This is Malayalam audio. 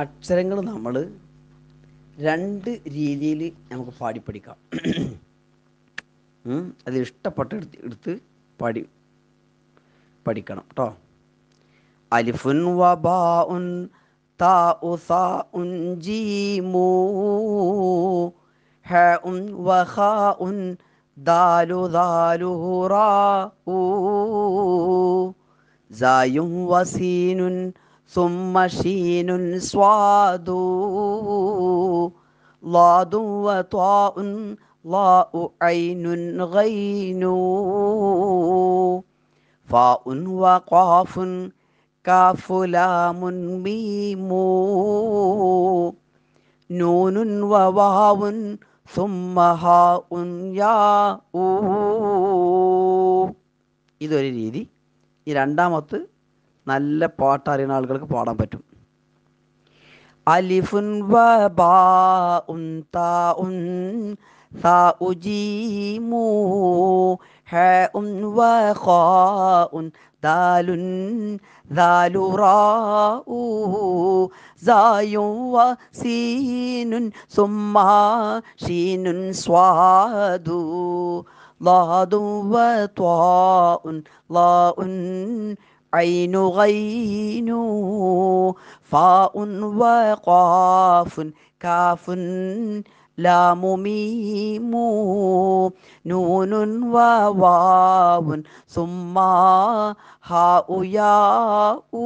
അക്ഷരങ്ങൾ നമ്മൾ രണ്ട് രീതിയിൽ നമുക്ക് പാടി പഠിക്കാം അത് ഇഷ്ടപ്പെട്ട എടുത്ത് എടുത്ത് പാടി പഠിക്കണം കേട്ടോ അലിഫുൻ വബാഉൻ ഉൻ ജീമൂ ദാലു ദാലു റാ സായുൻ വസീനുൻ ثم شين صواد ضاد وطاء ضاء عين غين فاء وقاف كاف لام ميم نون وواو ثم هاء ياء ഇതൊരു രീതി ഈ രണ്ടാമത്ത് നല്ല പാട്ട് അറിയുന്ന ആളുകൾക്ക് പാടാൻ പറ്റും അലിഫുൻ സഉജീമു ഹഉൻ വഖാഉൻ ദാലുൻ ദാലുറാഉ സായു വസീനുൻ ഷീനുൻ സ്വാദു عين غين فاء وقاف كاف لام ميم نون وواو ثم هاء ياء